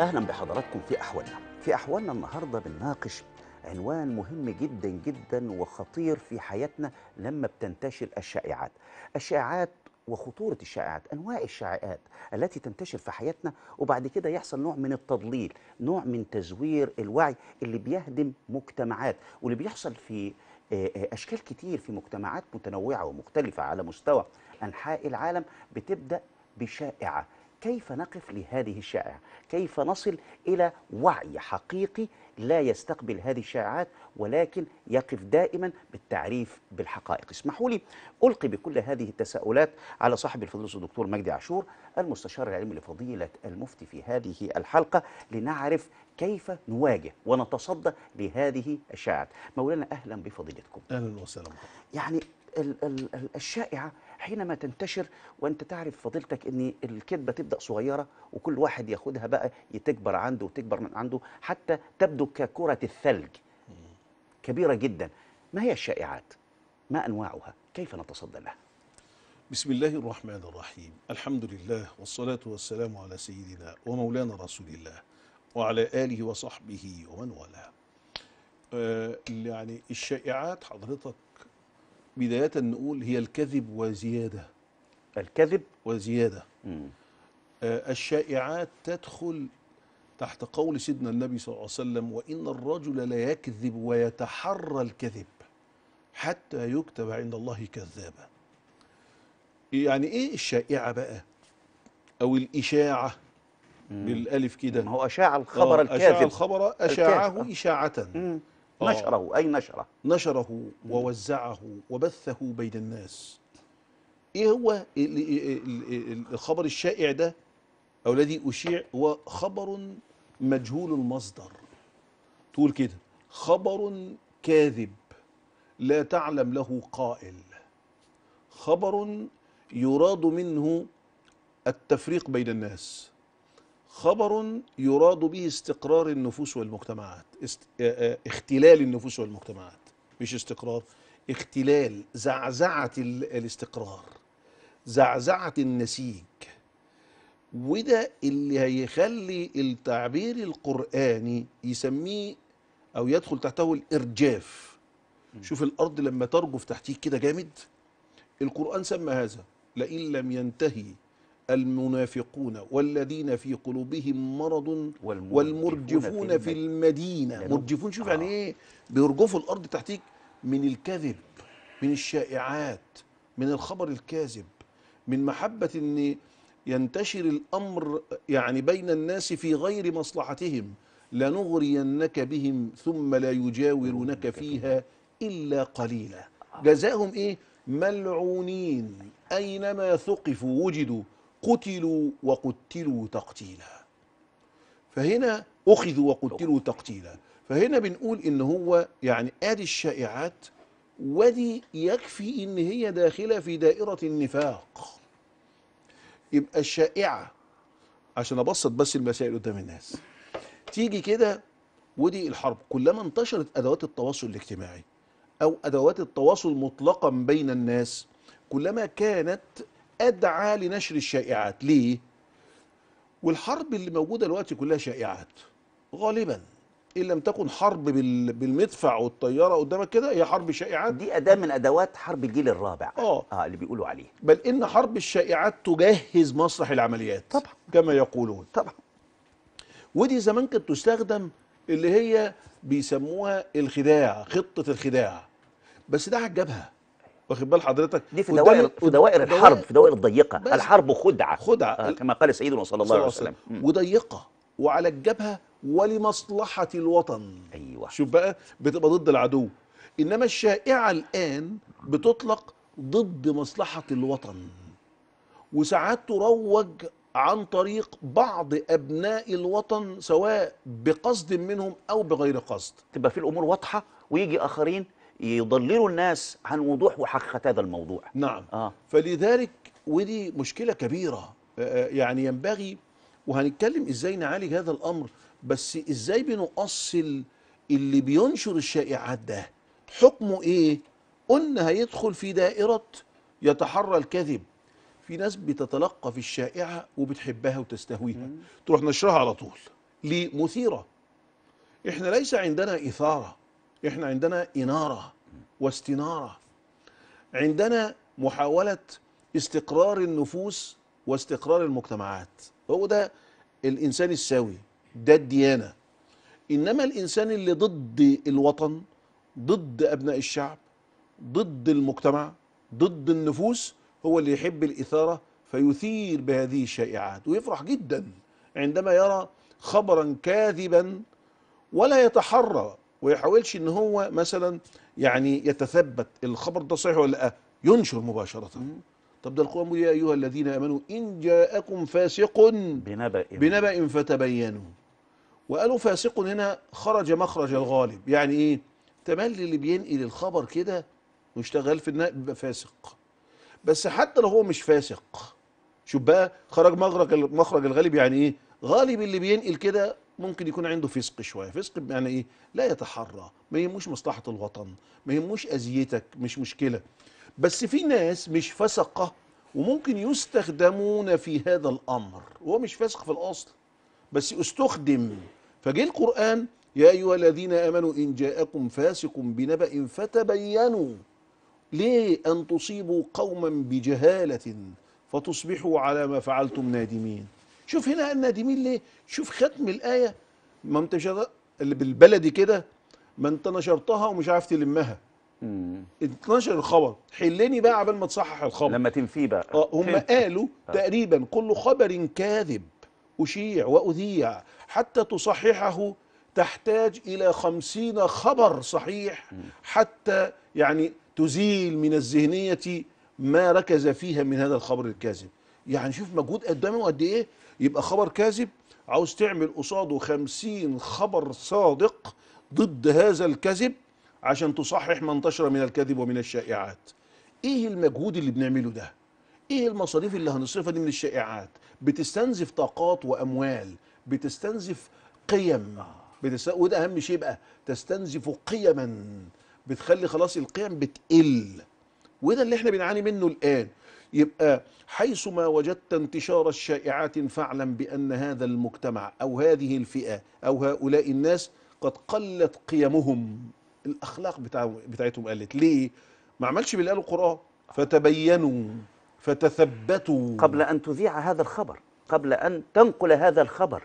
اهلا بحضراتكم في احوالنا في احوالنا النهارده بنناقش عنوان مهم جدا جدا وخطير في حياتنا لما بتنتشر الشائعات الشائعات وخطورة الشائعات أنواع الشائعات التي تنتشر في حياتنا وبعد كده يحصل نوع من التضليل نوع من تزوير الوعي اللي بيهدم مجتمعات واللي بيحصل في آه، آه، أشكال كتير في مجتمعات متنوعة ومختلفة على مستوى أنحاء العالم بتبدأ بشائعة كيف نقف لهذه الشائعة كيف نصل إلى وعي حقيقي لا يستقبل هذه الشائعات ولكن يقف دائما بالتعريف بالحقائق اسمحوا لي ألقي بكل هذه التساؤلات على صاحب الفضيلة الدكتور مجدي عاشور المستشار العلمي لفضيلة المفتي في هذه الحلقة لنعرف كيف نواجه ونتصدى لهذه الشائعات مولانا أهلا بفضيلتكم أهلا وسهلا يعني الشائعة حينما تنتشر وانت تعرف فضيلتك ان الكذبه تبدا صغيره وكل واحد ياخدها بقى يتكبر عنده وتكبر من عنده حتى تبدو ككره الثلج كبيره جدا ما هي الشائعات ما انواعها كيف نتصدى لها بسم الله الرحمن الرحيم الحمد لله والصلاه والسلام على سيدنا ومولانا رسول الله وعلى اله وصحبه ومن والاه آه، يعني الشائعات حضرتك بداية نقول هي الكذب وزيادة الكذب وزيادة آه الشائعات تدخل تحت قول سيدنا النبي صلى الله عليه وسلم وإن الرجل ليكذب ويتحرى الكذب حتى يكتب عند الله كذابا يعني ايه الشائعة بقى او الإشاعة مم. بالالف كده ما هو أشاع الخبر آه، الكاذب أشاع الخبر أشاعه الكاذب. إشاعة مم. آه. نشره أي نشره نشره ووزعه وبثه بين الناس إيه هو الخبر الشائع ده أو الذي أشيع هو خبر مجهول المصدر تقول كده خبر كاذب لا تعلم له قائل خبر يراد منه التفريق بين الناس خبر يراد به استقرار النفوس والمجتمعات است... آه، آه، اختلال النفوس والمجتمعات مش استقرار اختلال زعزعة الاستقرار زعزعة النسيج وده اللي هيخلي التعبير القرآني يسميه أو يدخل تحته الإرجاف شوف الأرض لما ترجف تحتيك كده جامد القرآن سمى هذا لئن لم ينتهي المنافقون والذين في قلوبهم مرض والمرجفون في, في المدينة مرجفون شوف يعني آه. يعني ايه بيرجفوا الأرض تحتيك من الكذب من الشائعات من الخبر الكاذب من محبة ان ينتشر الأمر يعني بين الناس في غير مصلحتهم لنغرينك بهم ثم لا يجاورونك فيها إلا قليلا آه. جزاهم إيه ملعونين أينما ثقفوا وجدوا قتلوا وقتلوا تقتيلا فهنا أخذوا وقتلوا تقتيلا فهنا بنقول إن هو يعني آدي الشائعات ودي يكفي إن هي داخلة في دائرة النفاق يبقى الشائعة عشان أبسط بس المسائل قدام الناس تيجي كده ودي الحرب كلما انتشرت أدوات التواصل الاجتماعي أو أدوات التواصل مطلقا بين الناس كلما كانت أدعى لنشر الشائعات ليه؟ والحرب اللي موجودة دلوقتي كلها شائعات غالبا إن لم تكن حرب بالمدفع والطيارة قدامك كده هي حرب شائعات دي أداة من أدوات حرب الجيل الرابع آه. آه اللي بيقولوا عليه بل إن حرب الشائعات تجهز مسرح العمليات طبعا كما يقولون طبعا ودي زمان كانت تستخدم اللي هي بيسموها الخداع خطة الخداع بس ده عجبها واخد بال حضرتك دي في دوائر في دوائر الحرب في دوائر الضيقه الحرب خدعه خدعه آه كما قال سيدنا صلى الله عليه وسلم وضيقه وعلى الجبهه ولمصلحه الوطن ايوه شوف بقى بتبقى ضد العدو انما الشائعه الان بتطلق ضد مصلحه الوطن وساعات تروج عن طريق بعض ابناء الوطن سواء بقصد منهم او بغير قصد تبقى في الامور واضحه ويجي اخرين يضللوا الناس عن وضوح وحقيقه هذا الموضوع نعم آه. فلذلك ودي مشكله كبيره آه، آه، يعني ينبغي وهنتكلم ازاي نعالج هذا الامر بس ازاي بنؤصل اللي بينشر الشائعات ده حكمه ايه قلنا هيدخل في دائره يتحرى الكذب في ناس بتتلقى في الشائعه وبتحبها وتستهويها تروح نشرها على طول ليه مثيره احنا ليس عندنا اثاره احنا عندنا اناره واستناره عندنا محاوله استقرار النفوس واستقرار المجتمعات هو ده الانسان السوي ده الديانه انما الانسان اللي ضد الوطن ضد ابناء الشعب ضد المجتمع ضد النفوس هو اللي يحب الاثاره فيثير بهذه الشائعات ويفرح جدا عندما يرى خبرا كاذبا ولا يتحرى ويحاولش ان هو مثلا يعني يتثبت الخبر ده صحيح ولا لا ينشر مباشره طب ده القران يا ايها الذين امنوا ان جاءكم فاسق بنبأ بنبأ فتبينوا وقالوا فاسق هنا خرج مخرج الغالب يعني ايه تملي اللي بينقل الخبر كده ويشتغل في النقل بيبقى فاسق بس حتى لو هو مش فاسق شوف بقى خرج مخرج مخرج الغالب يعني ايه غالب اللي بينقل كده ممكن يكون عنده فسق شويه فسق يعني ايه لا يتحرى ما يهموش مصلحه الوطن ما يهموش اذيتك مش مشكله بس في ناس مش فسقه وممكن يستخدمون في هذا الامر وهو مش فسق في الاصل بس استخدم فجه القران يا ايها الذين امنوا ان جاءكم فاسق بنبأ فتبينوا ليه ان تصيبوا قوما بجهاله فتصبحوا على ما فعلتم نادمين شوف هنا النادمين ليه شوف ختم الايه ما انت اللي بالبلدي كده ما انت نشرتها ومش عارف تلمها اتنشر الخبر حلني بقى قبل ما تصحح الخبر لما تنفيه بقى اه هم قالوا آه. تقريبا كل خبر كاذب أشيع وأذيع حتى تصححه تحتاج إلى خمسين خبر صحيح حتى يعني تزيل من الذهنية ما ركز فيها من هذا الخبر الكاذب يعني شوف مجهود قدامه قد إيه يبقى خبر كاذب عاوز تعمل قصاده خمسين خبر صادق ضد هذا الكذب عشان تصحح ما انتشر من الكذب ومن الشائعات ايه المجهود اللي بنعمله ده ايه المصاريف اللي هنصرفها دي من الشائعات بتستنزف طاقات واموال بتستنزف قيم بتست... وده اهم شيء بقى تستنزف قيما بتخلي خلاص القيم بتقل وده اللي احنا بنعاني منه الان يبقى حيثما وجدت انتشار الشائعات فاعلم بأن هذا المجتمع أو هذه الفئة أو هؤلاء الناس قد قلت قيمهم الأخلاق بتاعتهم قلت ليه؟ ما عملش بالآل القرآن فتبينوا فتثبتوا قبل أن تذيع هذا الخبر قبل أن تنقل هذا الخبر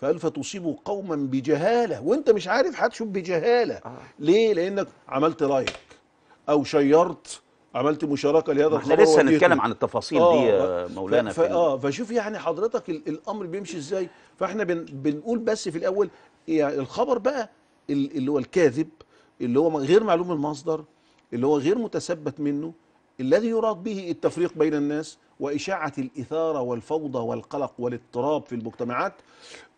فقال تصيب قوما بجهالة وانت مش عارف هتشوف بجهالة آه. ليه لانك عملت لايك او شيرت عملت مشاركه لهذا الخبر احنا لسه هنتكلم عن التفاصيل آه دي آه مولانا ف... اه فشوف يعني حضرتك ال... الامر بيمشي ازاي فاحنا بن... بنقول بس في الاول يعني الخبر بقى اللي هو الكاذب اللي هو غير معلوم المصدر اللي هو غير متثبت منه الذي يراد به التفريق بين الناس وإشاعة الإثارة والفوضى والقلق والاضطراب في المجتمعات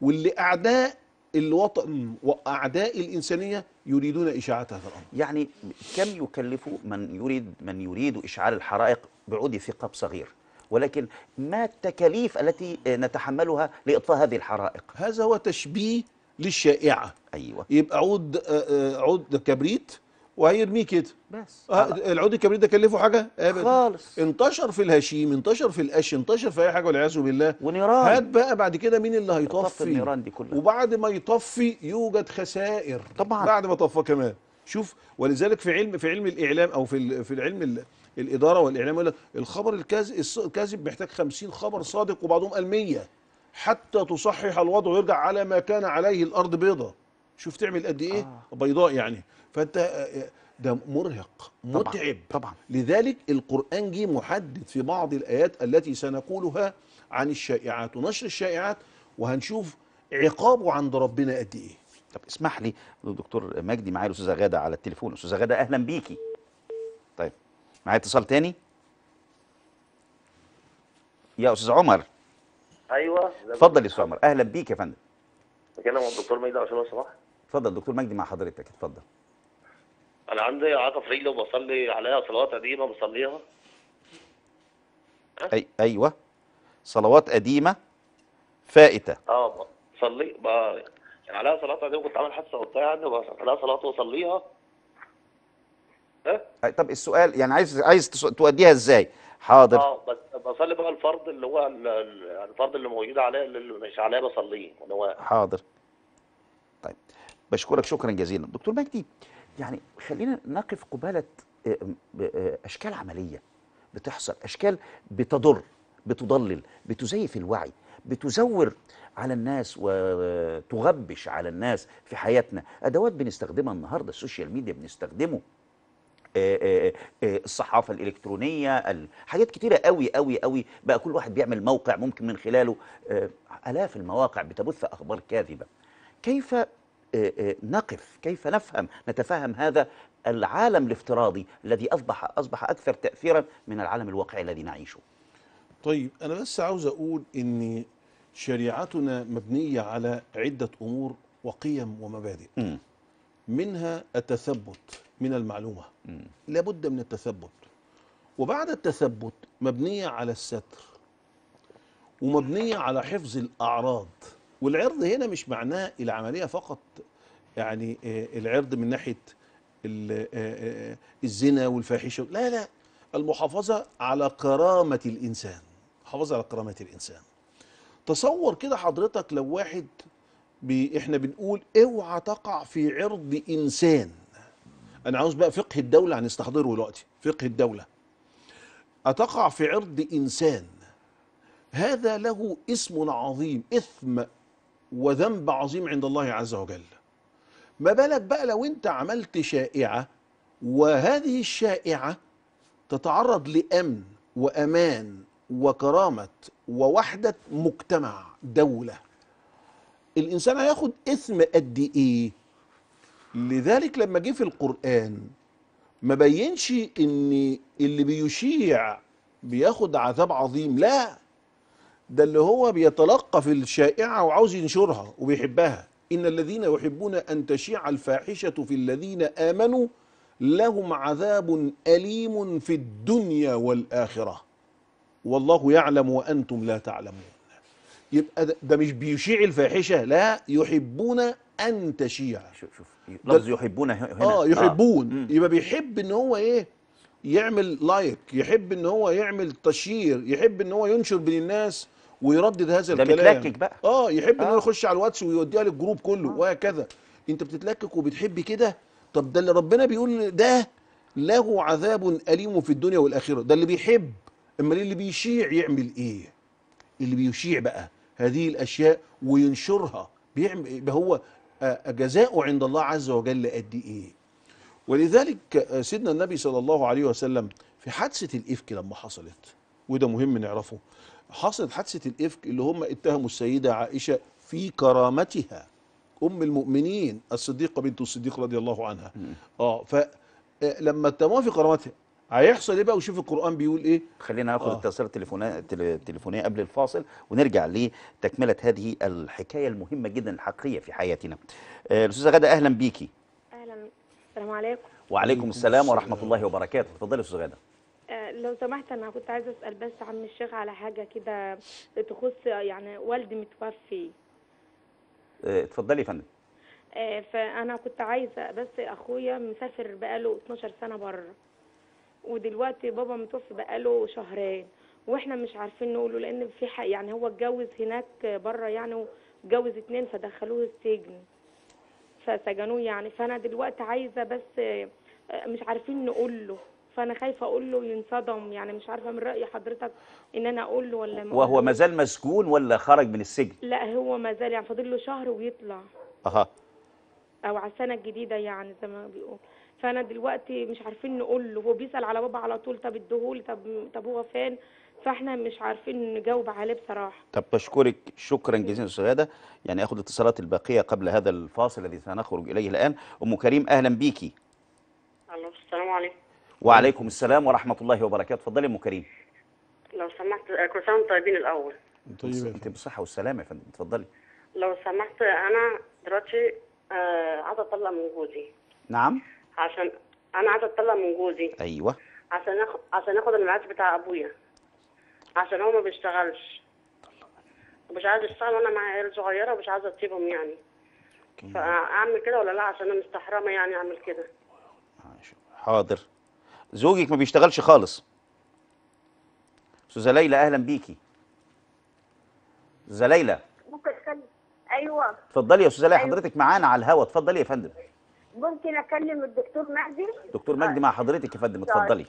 واللي أعداء الوطن واعداء الانسانيه يريدون اشاعه هذا الامر. يعني كم يكلف من يريد من يريد اشعال الحرائق بعود ثقب صغير؟ ولكن ما التكاليف التي نتحملها لاطفاء هذه الحرائق؟ هذا هو تشبيه للشائعه. ايوه. يبقى عود آه، آه، عود كبريت وهيرميه كده بس آه العود الكبير ده كلفه حاجه ابدا إيه خالص انتشر في الهشيم انتشر في القش انتشر في اي حاجه والعياذ بالله ونيران هات بقى بعد كده مين اللي هيطفي النيران دي كلها وبعد ما يطفي يوجد خسائر طبعا بعد ما طفى كمان شوف ولذلك في علم في علم الاعلام او في في العلم الاداره والاعلام يقول لك الخبر الكاذب الكاذب محتاج 50 خبر صادق وبعضهم قال 100 حتى تصحح الوضع ويرجع على ما كان عليه الارض بيضه شوف تعمل قد ايه آه. بيضاء يعني فانت آه، آه، ده مرهق طبعًا متعب طبعا لذلك القرآن جه محدد في بعض الآيات التي سنقولها عن الشائعات ونشر الشائعات وهنشوف عقابه عند ربنا قد إيه طب اسمح لي دكتور مجدي معايا الأستاذة غادة على التليفون أستاذة غادة أهلا بيكي طيب معايا اتصال تاني يا أستاذ عمر أيوه اتفضل يا أستاذ عمر أهلا بيك يا فندم مع الدكتور مجدي عشان لو سمحت اتفضل دكتور مجدي مع حضرتك اتفضل انا عندي اعاقه في رجلي وبصلي عليها صلوات قديمه بصليها أي ايوه صلوات قديمه فائته اه بصلي يعني عليها صلوات قديمه كنت عامل حادثه وبتاع يعني عليها صلوات واصليها أه؟ طب السؤال يعني عايز عايز تؤديها ازاي؟ حاضر اه بس بصلي بقى الفرض اللي هو يعني الفرض اللي موجود عليه اللي مش عليه بصليه اللي هو حاضر طيب بشكرك شكرا جزيلا دكتور مجدي يعني خلينا نقف قبالة آه، آه، أشكال عملية بتحصل أشكال بتضر بتضلل بتزيف الوعي بتزور على الناس وتغبش على الناس في حياتنا أدوات بنستخدمها النهاردة السوشيال ميديا بنستخدمه آه، الصحافة الإلكترونية حاجات كتيرة قوي قوي قوي بقى كل واحد بيعمل موقع ممكن من خلاله آلاف المواقع بتبث أخبار كاذبة كيف آه، آه، نقف كيف نفهم نتفهم هذا العالم الافتراضي الذي أصبح أصبح أكثر تأثيرا من العالم الواقعي الذي نعيشه طيب أنا بس عاوز أقول أن شريعتنا مبنية على عدة أمور وقيم ومبادئ م. منها التثبت من المعلومة م. لابد من التثبت وبعد التثبت مبنية على الستر ومبنية على حفظ الأعراض والعرض هنا مش معناه العمليه فقط يعني آه، العرض من ناحيه آه، آه، الزنا والفاحشه لا لا المحافظه على كرامه الانسان محافظه على كرامه الانسان تصور كده حضرتك لو واحد بي احنا بنقول اوعى تقع في عرض انسان انا عاوز بقى فقه الدوله هنستحضره دلوقتي فقه الدوله اتقع في عرض انسان هذا له اسم عظيم اثم وذنب عظيم عند الله عز وجل ما بالك بقى لو انت عملت شائعة وهذه الشائعة تتعرض لأمن وأمان وكرامة ووحدة مجتمع دولة الإنسان هياخد إثم قد إيه لذلك لما جه في القرآن ما بينش إن اللي بيشيع بياخد عذاب عظيم لا ده اللي هو بيتلقى في الشائعة وعاوز ينشرها وبيحبها إن الذين يحبون أن تشيع الفاحشة في الذين آمنوا لهم عذاب أليم في الدنيا والآخرة والله يعلم وأنتم لا تعلمون يبقى ده مش بيشيع الفاحشة لا يحبون أن تشيع شوف شوف لفظ يحبون هنا آه يحبون آه. يبقى بيحب إن هو إيه يعمل لايك يحب ان هو يعمل تشير يحب ان هو ينشر بين الناس ويردد هذا الكلام ده بيتلكك بقى اه يحب آه. ان يخش على الواتس ويوديها للجروب كله آه. وهكذا انت بتتلكك وبتحب كده طب ده اللي ربنا بيقول ده له عذاب اليم في الدنيا والاخره ده اللي بيحب اما اللي بيشيع يعمل ايه اللي بيشيع بقى هذه الاشياء وينشرها بيعمل إيه؟ هو آه، جزاؤه عند الله عز وجل قد ايه ولذلك آه، سيدنا النبي صلى الله عليه وسلم في حادثه الافك لما حصلت وده مهم نعرفه حصلت حادثه الافك اللي هم اتهموا السيده عائشه في كرامتها ام المؤمنين الصديقه بنت الصديق رضي الله عنها اه فلما آه، اتهموها في كرامتها هيحصل ايه بقى وشوف القران بيقول ايه خلينا ناخد آه. اتصال التليفونيه قبل الفاصل ونرجع لتكمله هذه الحكايه المهمه جدا الحقيقيه في حياتنا آه، الاستاذه آه غاده اهلا بيكي اهلا السلام عليكم وعليكم السلام ورحمه الله وبركاته اتفضلي يا استاذه غاده لو سمحت انا كنت عايزه اسال بس عم الشيخ على حاجه كده تخص يعني والدي متوفي آه، اتفضلي يا فندم آه، فانا كنت عايزه بس اخويا مسافر بقاله 12 سنه بره ودلوقتي بابا متوفي بقاله شهرين واحنا مش عارفين نقوله لان في حق يعني هو اتجوز هناك بره يعني اتجوز اتنين فدخلوه السجن فسجنوه يعني فانا دلوقتي عايزه بس آه، مش عارفين نقوله فانا خايفه اقول له ينصدم يعني مش عارفه من راي حضرتك ان انا اقول له ولا ما وهو ما زال مسجون ولا خرج من السجن لا هو ما زال يعني فاضل له شهر ويطلع اها او على السنه الجديده يعني زي ما بيقول فانا دلوقتي مش عارفين نقول له هو بيسال على بابا على طول طب اديهولي طب طب هو فين فاحنا مش عارفين نجاوب عليه بصراحه طب بشكرك شكرا جزيلا استاذ يعني اخذ اتصالات الباقيه قبل هذا الفاصل الذي سنخرج اليه الان ام كريم اهلا بيكي الله السلام عليكم وعليكم السلام ورحمه الله وبركاته اتفضلي ام كريم لو سمحت كل سنه وانتم طيبين الاول طيب انت بالصحه والسلامه يا فندم اتفضلي لو سمحت انا دلوقتي آه، عايزه اطلع من جوزي نعم عشان انا عايزه اطلع من جوزي ايوه عشان أخ... عشان اخد الميعاد بتاع ابويا عشان هو ما بيشتغلش مش عايز اشتغل وانا معايا عيال صغيره ومش عايزه اسيبهم يعني فاعمل كده ولا لا عشان انا مستحرمه يعني اعمل كده حاضر زوجك ما بيشتغلش خالص استاذه ليلى اهلا بيكي استاذه ليلى ممكن اتكلم ايوه اتفضلي يا استاذه ليلى أيوة. حضرتك معانا على الهوا اتفضلي يا فندم ممكن اكلم الدكتور مجدي دكتور مجدي مع حضرتك يا فندم طيب. اتفضلي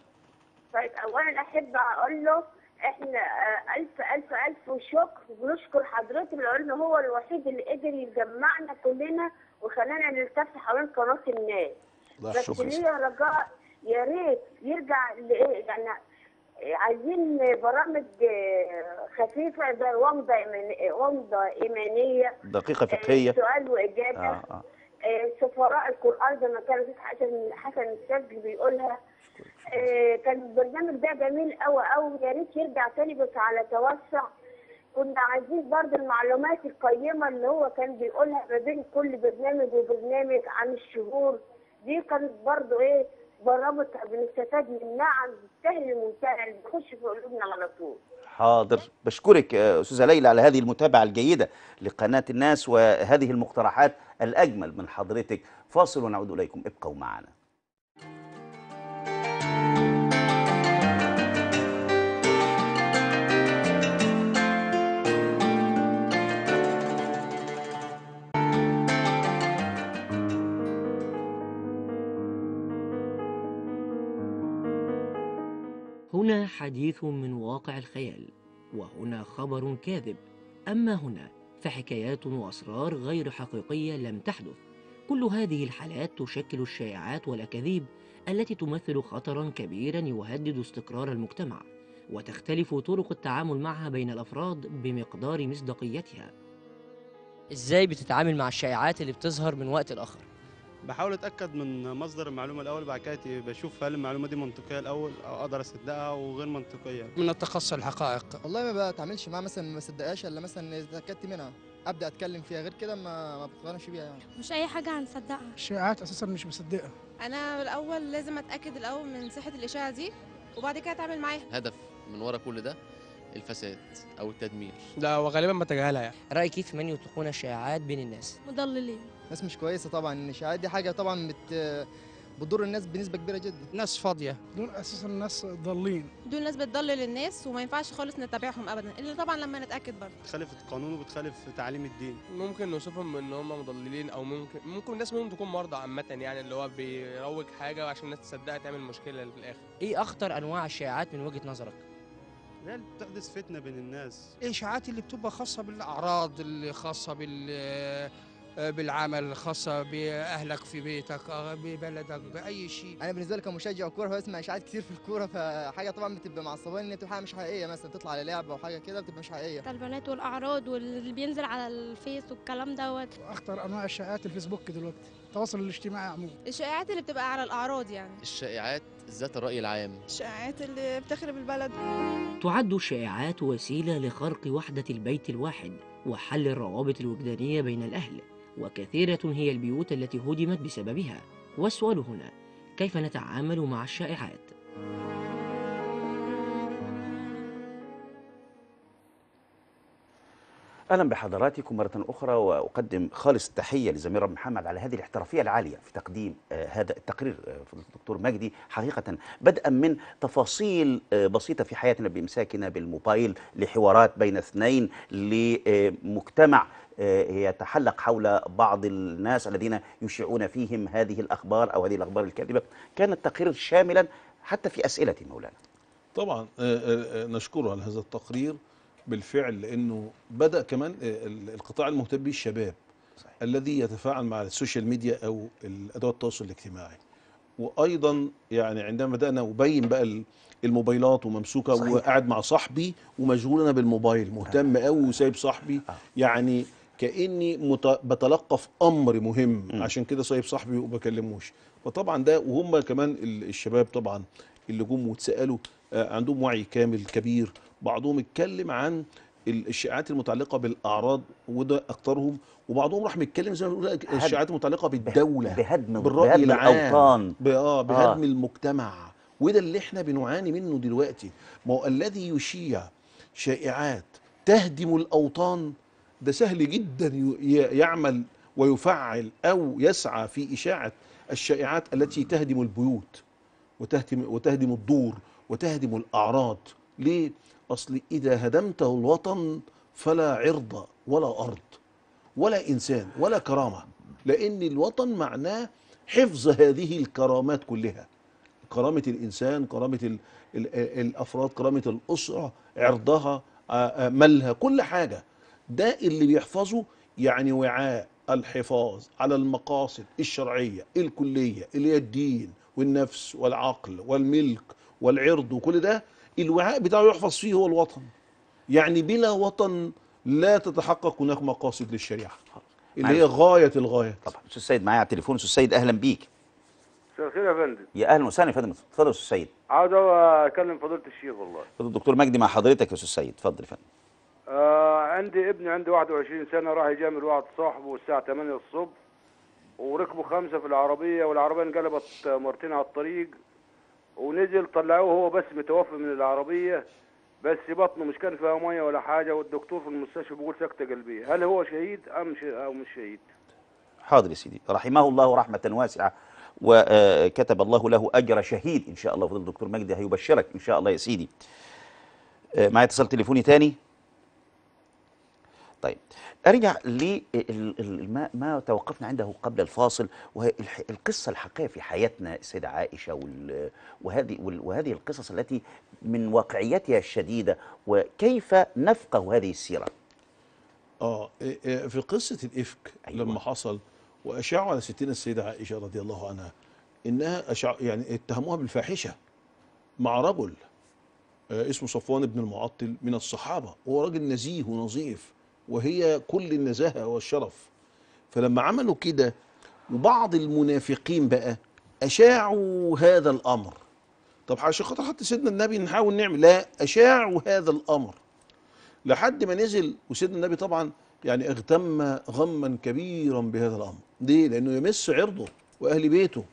طيب اولا احب اقول له احنا آه، الف الف الف شكر بنشكر حضرتك لان هو الوحيد اللي قدر يجمعنا كلنا وخلانا نلتف حوالين قناه الناس بس ليا رجاء يا ريت يرجع لايه يعني عايزين برامج آه، خفيفه زي ومضه ومضه ايمانيه دقيقه آه، فقهيه سؤال واجابه آه،, آه آه. سفراء القران زي ما كان حسن حسن الشاذلي بيقولها كان البرنامج ده جميل قوي قوي يا ريت يرجع تاني بس على توسع كنا عايزين برضه المعلومات القيمه اللي هو كان بيقولها ما بين كل برنامج وبرنامج عن الشهور دي كانت برضه ايه برامج بنستفاد منها عن نعم السهل الممتنع اللي بيخش في قلوبنا على طول حاضر بشكرك استاذه ليلى على هذه المتابعه الجيده لقناه الناس وهذه المقترحات الاجمل من حضرتك فاصل ونعود اليكم ابقوا معنا حديث من واقع الخيال وهنا خبر كاذب أما هنا فحكايات وأسرار غير حقيقية لم تحدث كل هذه الحالات تشكل الشائعات والأكاذيب التي تمثل خطرا كبيرا يهدد استقرار المجتمع وتختلف طرق التعامل معها بين الأفراد بمقدار مصداقيتها ازاي بتتعامل مع الشائعات اللي بتظهر من وقت لآخر بحاول اتاكد من مصدر المعلومه الاول بعد كده بشوف هل المعلومه دي منطقيه الاول او اقدر اصدقها وغير منطقيه من التخصص الحقائق والله ما بتعاملش معاها مثلا ما بصدقهاش الا مثلا اتاكدت منها ابدا اتكلم فيها غير كده ما ما بقتنعش بيها يعني مش اي حاجه هنصدقها الشائعات اساسا مش مصدقها انا الاول لازم اتاكد الاول من صحه الاشاعه دي وبعد كده اتعامل معاها هدف من ورا كل ده الفساد او التدمير لا وغالبا بتجاهلها يعني رايك كيف من يطلقون الشائعات بين الناس مضللين ناس مش كويسه طبعا الاشاعات دي حاجه طبعا بت بتضر الناس بنسبه كبيره جدا ناس فاضيه دول اساسا ناس ضالين دول ناس بتضلل الناس وما ينفعش خالص نتابعهم ابدا الا طبعا لما نتاكد برضه بتخالف القانون وبتخالف تعاليم الدين ممكن نوصفهم ان هم مضللين او ممكن ممكن الناس منهم تكون مرضى عامه يعني اللي هو بيروج حاجه عشان الناس تصدقها تعمل مشكله في الاخر ايه اخطر انواع الشائعات من وجهه نظرك هي اللي بتحدث فتنه بين الناس الاشاعات إيه اللي بتبقى خاصه بالاعراض اللي خاصه بال آه، بالعمل الخاصة بأهلك في بيتك آه، ببلدك بأي شيء أنا بالنسبة لي كمشجع كورة بسمع إشاعات كتير في الكورة فحاجة طبعا بتبقى معصباني إن بتبقى حاجة مش حقيقية مثلا تطلع على لعبة أو حاجة كده بتبقى مش حقيقية البنات والأعراض واللي بينزل على الفيس والكلام دوت أخطر أنواع الشائعات الفيسبوك دلوقتي التواصل الاجتماعي عموما الشائعات اللي بتبقى على الأعراض يعني الشائعات ذات الرأي العام الشائعات اللي بتخرب البلد تعد الشائعات وسيلة لخرق وحدة البيت الواحد وحل الروابط الوجدانية بين الأهل وكثيرة هي البيوت التي هدمت بسببها والسؤال هنا كيف نتعامل مع الشائعات؟ اهلا بحضراتكم مره اخرى واقدم خالص التحيه لزميل رب محمد على هذه الاحترافيه العاليه في تقديم آه، هذا التقرير آه، فضيله الدكتور مجدي حقيقه بدءا من تفاصيل آه، بسيطه في حياتنا بامساكنا بالموبايل لحوارات بين اثنين لمجتمع يتحلق حول بعض الناس الذين يشيعون فيهم هذه الاخبار او هذه الاخبار الكاذبه كان التقرير شاملا حتى في اسئله مولانا طبعا نشكره على هذا التقرير بالفعل لانه بدا كمان القطاع المهتم به الشباب صحيح. الذي يتفاعل مع السوشيال ميديا او ادوات التواصل الاجتماعي وايضا يعني عندما بدانا وبين بقى الموبايلات وممسوكه صحيح. وقاعد مع صاحبي ومشغول انا بالموبايل مهتم قوي آه. وسايب صاحبي آه. يعني كاني مت... بتلقف امر مهم م. عشان كده سايب صاحبي وما فطبعا ده وهم كمان الشباب طبعا اللي جم وتسالوا آه، عندهم وعي كامل كبير بعضهم اتكلم عن الشائعات المتعلقه بالاعراض وده اكثرهم وبعضهم راح متكلم زي ما لك الشائعات المتعلقه بالدوله بهدم بالراي بهدم العام الاوطان آه،, اه بهدم آه. المجتمع وده اللي احنا بنعاني منه دلوقتي ما هو الذي يشيع شائعات تهدم الاوطان ده سهل جدا يعمل ويفعل او يسعى في اشاعه الشائعات التي تهدم البيوت وتهدم وتهدم الدور وتهدم الاعراض ليه أصل إذا هدمته الوطن فلا عرض ولا أرض ولا إنسان ولا كرامة لأن الوطن معناه حفظ هذه الكرامات كلها كرامة الإنسان كرامة الأفراد كرامة الأسرة عرضها مالها كل حاجة ده اللي بيحفظه يعني وعاء الحفاظ على المقاصد الشرعية الكلية اللي هي الدين والنفس والعقل والملك والعرض وكل ده الوعاء بتاعه يحفظ فيه هو الوطن يعني بلا وطن لا تتحقق هناك مقاصد للشريعه اللي هي غايه الغايه طبعا استاذ سيد معايا على التليفون استاذ سيد اهلا بيك مساء الخير يا فندم يا اهلا وسهلا يا فندم اتفضل يا استاذ سيد عاوز اكلم فضيله الشيخ والله اتفضل الدكتور مجدي مع حضرتك يا استاذ سيد اتفضل يا فندم آه عندي ابني عنده 21 سنه راح يجامل واحد صاحبه الساعه 8 الصبح وركبوا خمسه في العربيه والعربيه انقلبت مرتين على الطريق ونزل طلعوه هو بس متوفي من العربيه بس بطنه مش كان فيها ميه ولا حاجه والدكتور في المستشفى بيقول سكته قلبيه هل هو شهيد ام او مش شهيد حاضر يا سيدي رحمه الله رحمه واسعه وكتب الله له اجر شهيد ان شاء الله فضل الدكتور مجدي هيبشرك ان شاء الله يا سيدي آه، معايا اتصال تليفوني تاني طيب ارجع لما ما توقفنا عنده قبل الفاصل وهي القصه الحقيقيه في حياتنا السيده عائشه وهذه وهذه القصص التي من واقعيتها الشديده وكيف نفقه هذه السيره اه في قصه الافك أيوة. لما حصل واشاعوا على ستنا السيده عائشه رضي الله عنها انها أشع... يعني اتهموها بالفاحشه مع رجل آه، اسمه صفوان بن المعطل من الصحابه وهو راجل نزيه ونظيف وهي كل النزاهة والشرف فلما عملوا كده وبعض المنافقين بقى أشاعوا هذا الأمر طب عشان خاطر حتى سيدنا النبي نحاول نعمل لا أشاعوا هذا الأمر لحد ما نزل وسيدنا النبي طبعا يعني اغتم غما كبيرا بهذا الأمر ليه؟ لأنه يمس عرضه وأهل بيته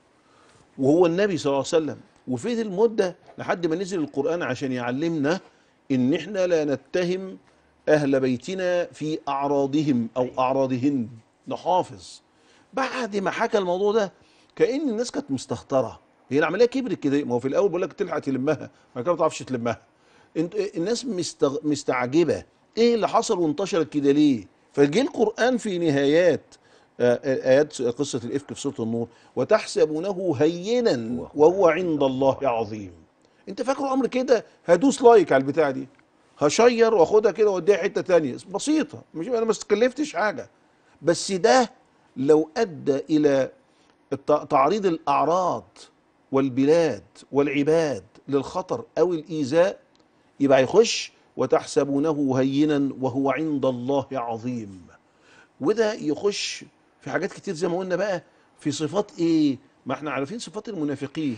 وهو النبي صلى الله عليه وسلم وفي المدة لحد ما نزل القرآن عشان يعلمنا إن إحنا لا نتهم أهل بيتنا في أعراضهم أو أيوة. أعراضهن نحافظ بعد ما حكى الموضوع ده كأن الناس كانت مستخطرة هي العملية كبرت كده ما هو في الأول بيقول لك تلحق تلمها ما كده ما تعرفش تلمها الناس مستغ... مستعجبة إيه اللي حصل وانتشرت كده ليه فجه القرآن في نهايات آه، آه، آيات قصة الإفك في سورة النور وتحسبونه هينا وهو عند الله عظيم أنت فاكره أمر كده هدوس لايك على البتاع دي هشير واخدها كده واديها حته ثانيه بسيطه مش انا ما استكلفتش حاجه بس ده لو ادى الى تعريض الاعراض والبلاد والعباد للخطر او الايذاء يبقى يخش وتحسبونه هينا وهو عند الله عظيم وده يخش في حاجات كتير زي ما قلنا بقى في صفات ايه ما احنا عارفين صفات المنافقين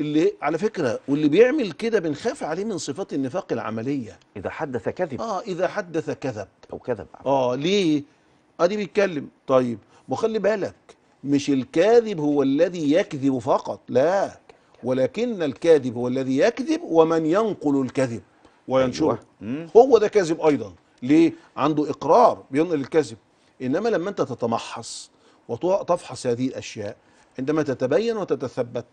اللي على فكرة واللي بيعمل كده بنخاف عليه من صفات النفاق العملية اذا حدث كذب اه اذا حدث كذب او كذب اه ليه ادي بيتكلم طيب وخلي بالك مش الكاذب هو الذي يكذب فقط لا ولكن الكاذب هو الذي يكذب ومن ينقل الكذب وينشره أيوة. هو ده كاذب ايضا ليه عنده اقرار بينقل الكذب انما لما انت تتمحص وتفحص هذه الاشياء عندما تتبين وتتثبت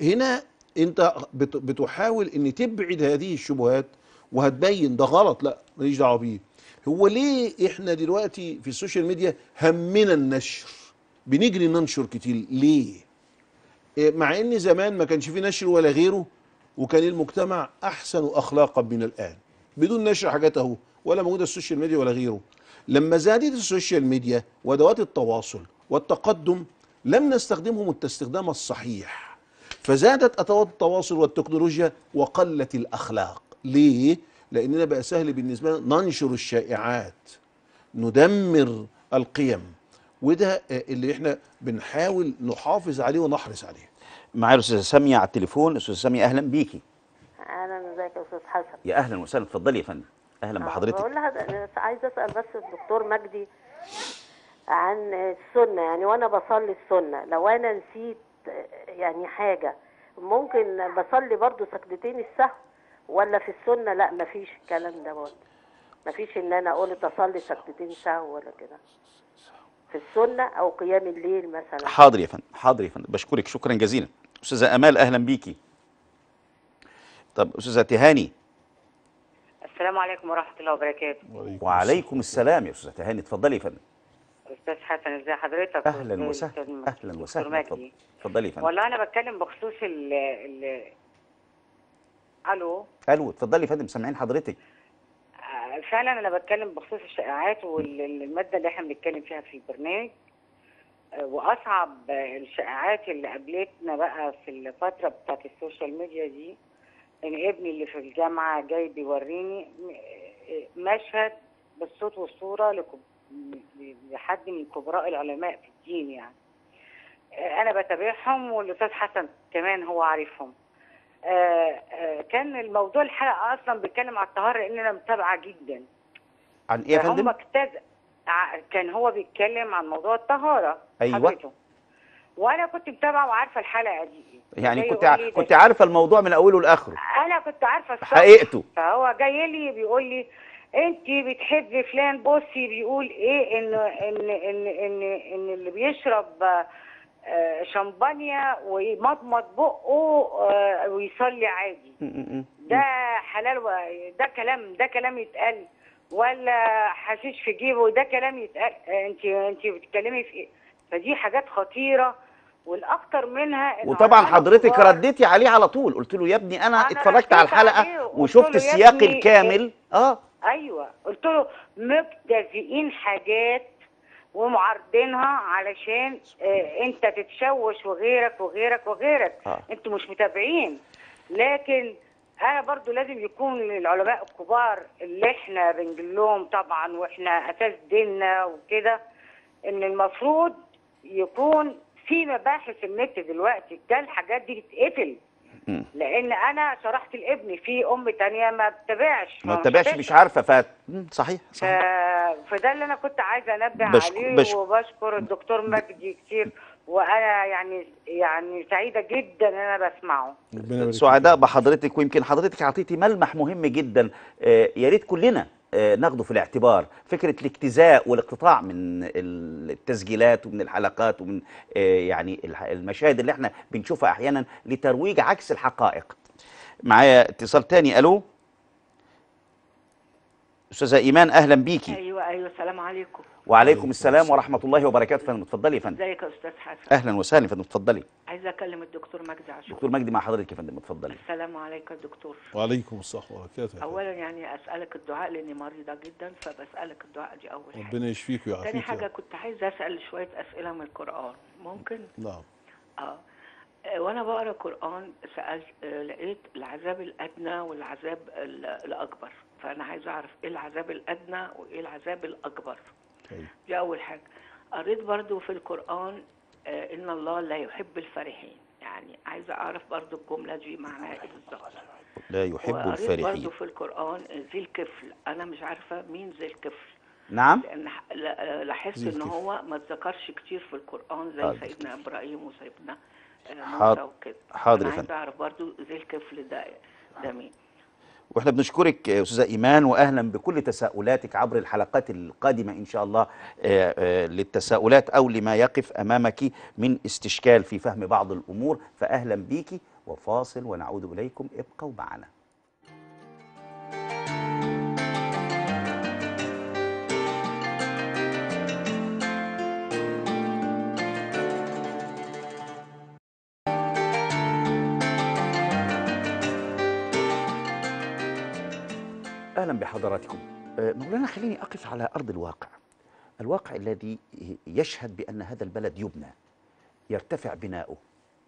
هنا انت بتحاول ان تبعد هذه الشبهات وهتبين ده غلط لا ماليش دعوه بيه هو ليه احنا دلوقتي في السوشيال ميديا همنا النشر بنجري ننشر كتير ليه إيه، مع ان زمان ما كانش في نشر ولا غيره وكان المجتمع احسن اخلاقا من الان بدون نشر حاجات اهو ولا موجوده السوشيال ميديا ولا غيره لما زادت السوشيال ميديا وادوات التواصل والتقدم لم نستخدمهم الاستخدام الصحيح فزادت أدوات التواصل والتكنولوجيا وقلت الأخلاق ليه؟ لأننا بقى سهل بالنسبة لنا ننشر الشائعات ندمر القيم وده اللي احنا بنحاول نحافظ عليه ونحرص عليه معايا الاستاذه ساميه على التليفون استاذه ساميه اهلا بيكي اهلا ازيك يا استاذ حسن يا اهلا وسهلا اتفضلي يا فندم اهلا بحضرتك أه، بقول لها عايزه اسال بس الدكتور مجدي عن السنه يعني وانا بصلي السنه لو انا نسيت يعني حاجه ممكن بصلي برضو سجدتين السهو ولا في السنه لا مفيش الكلام ده برضه مفيش ان انا اقول اصلي سجدتين سهو ولا كده في السنه او قيام الليل مثلا حاضر يا فندم حاضر يا فندم بشكرك شكرا جزيلا استاذه امال اهلا بيكي طب استاذه تهاني السلام عليكم ورحمه الله وبركاته وعليكم السلام يا استاذه تهاني اتفضلي يا فندم استاذ حسن ازي حضرتك اهلا وسهلا اهلا وسهلا اتفضلي فندم والله انا بتكلم بخصوص ال ال الو الو اتفضلي يا فندم سامعين حضرتك آه، فعلا انا بتكلم بخصوص الشائعات والماده اللي احنا بنتكلم فيها في البرنامج آه، واصعب الشائعات اللي قابلتنا بقى في الفتره بتاعت السوشيال ميديا دي ان ابني اللي في الجامعه جاي بيوريني آه، مشهد بالصوت والصوره لكوبايه لحد من كبراء العلماء في الدين يعني آه، انا بتابعهم والاستاذ حسن كمان هو عارفهم آه، آه، كان الموضوع الحلقه اصلا بيتكلم على الطهاره لان انا متابعه جدا عن ايه يا فندم؟ كتاد... كان هو بيتكلم عن موضوع الطهاره ايوه حبيته. وانا كنت متابعه وعارفه الحلقه دي يعني كنت ع... كنت عارفه الموضوع من اوله لاخره انا كنت عارفه حقيقته فهو جاي لي بيقول لي انت بتحبي فلان بصي بيقول ايه ان ان ان ان, إن اللي بيشرب آه، شمبانيا ويمضمض بقه آه، ويصلي عادي ده حلال ده كلام ده كلام يتقال ولا حشيش في جيبه ده كلام يتقال انت آه، انت بتتكلمي في ايه فدي حاجات خطيره والاكثر منها إن وطبعا حضرتك رديتي عليه على طول قلت له يا ابني انا, أنا اتفرجت على الحلقه وشفت السياق الكامل اه ايوه قلت له مبتدئين حاجات ومعارضينها علشان آه انت تتشوش وغيرك وغيرك وغيرك آه. انتوا مش متابعين لكن انا برضو لازم يكون العلماء الكبار اللي احنا بنجيب لهم طبعا واحنا اساس ديننا وكده ان المفروض يكون في مباحث النت دلوقتي ده الحاجات دي تتقتل لان انا شرحت لابني في ام تانية ما بتابعش ما بتابعش مش عارفه ف صحيح صحيح فده اللي انا كنت عايزه انبه بشك... عليه بشك... وبشكر الدكتور مجدي كتير وانا يعني يعني سعيده جدا ان انا بسمعه سعداء بحضرتك ويمكن حضرتك اعطيتي ملمح مهم جدا آه، يا ريت كلنا آه، ناخده في الاعتبار فكره الاجتزاء والاقتطاع من التسجيلات ومن الحلقات ومن آه، يعني المشاهد اللي احنا بنشوفها احيانا لترويج عكس الحقائق معايا اتصال تاني الو استاذه ايمان اهلا بيكي ايوه ايوه السلام عليكم وعليكم السلام ورحمه الله وبركاته فندم اتفضلي يا فندم ازيك يا استاذ حسن اهلا وسهلا فندم اتفضلي عايزه اكلم الدكتور مجدي عاشور دكتور مجدي مع حضرتك يا فندم اتفضلي السلام عليكم يا دكتور وعليكم السلام وبركاته اولا يعني اسالك الدعاء لاني مريضه جدا فبسالك الدعاء دي اول حاجه ربنا يشفيك ويعافيك تاني حاجه كنت عايزه اسال شويه اسئله من القران ممكن نعم اه, آه، وانا بقرا قران سالت آه، لقيت العذاب الادنى والعذاب الاكبر فانا عايزه اعرف ايه العذاب الادنى وايه العذاب الاكبر دي اول حاجه قريت برضو في القران آه، ان الله لا يحب الفرحين يعني عايزه اعرف برضو الجمله دي معناها ايه بالظبط لا يحب الفرحين برضو في القران ذي الكفل انا مش عارفه مين ذي الكفل نعم لان آه، لاحظت ان هو ما اتذكرش كتير في القران زي حاضر. سيدنا ابراهيم وسيدنا آه، موسى وكده حاضر انا عايزه اعرف برضو ذي الكفل ده ده مين واحنا بنشكرك استاذه ايمان واهلا بكل تساؤلاتك عبر الحلقات القادمه ان شاء الله آه، آه، للتساؤلات او لما يقف امامك من استشكال في فهم بعض الامور فاهلا بيكي وفاصل ونعود اليكم ابقوا معنا أهلا بحضراتكم آه، مولانا خليني أقف على أرض الواقع الواقع الذي يشهد بأن هذا البلد يبنى يرتفع بناؤه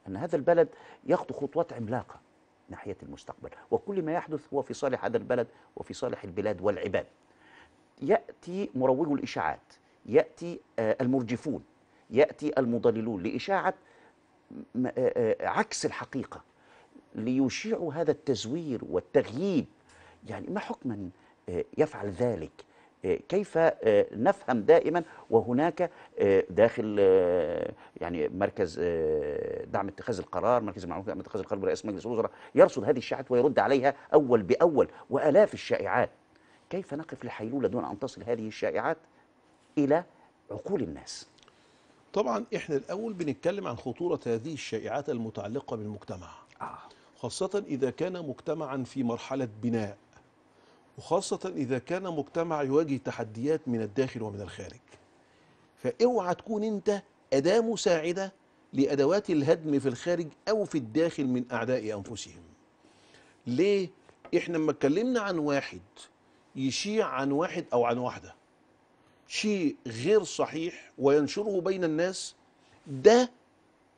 أن هذا البلد يخطو خطوات عملاقة ناحية المستقبل وكل ما يحدث هو في صالح هذا البلد وفي صالح البلاد والعباد يأتي مروجو الإشاعات يأتي آه، المرجفون يأتي المضللون لإشاعة آه، عكس الحقيقة ليشيعوا هذا التزوير والتغييب يعني ما حكم من آه، يفعل ذلك آه، كيف آه، نفهم دائما وهناك داخل يعني مركز دعم اتخاذ القرار مركز المعلومات دعم اتخاذ القرار برئاسه مجلس الوزراء يرصد هذه الشائعات ويرد عليها اول باول والاف الشائعات كيف نقف الحيلوله دون ان تصل هذه الشائعات الى عقول الناس طبعا احنا الاول بنتكلم عن خطوره هذه الشائعات المتعلقه بالمجتمع آه. خاصه اذا كان مجتمعا في مرحله بناء وخاصة إذا كان مجتمع يواجه تحديات من الداخل ومن الخارج فاوعى تكون أنت أداة مساعدة لأدوات الهدم في الخارج أو في الداخل من أعداء أنفسهم ليه؟ إحنا لما اتكلمنا عن واحد يشيع عن واحد أو عن واحدة شيء غير صحيح وينشره بين الناس ده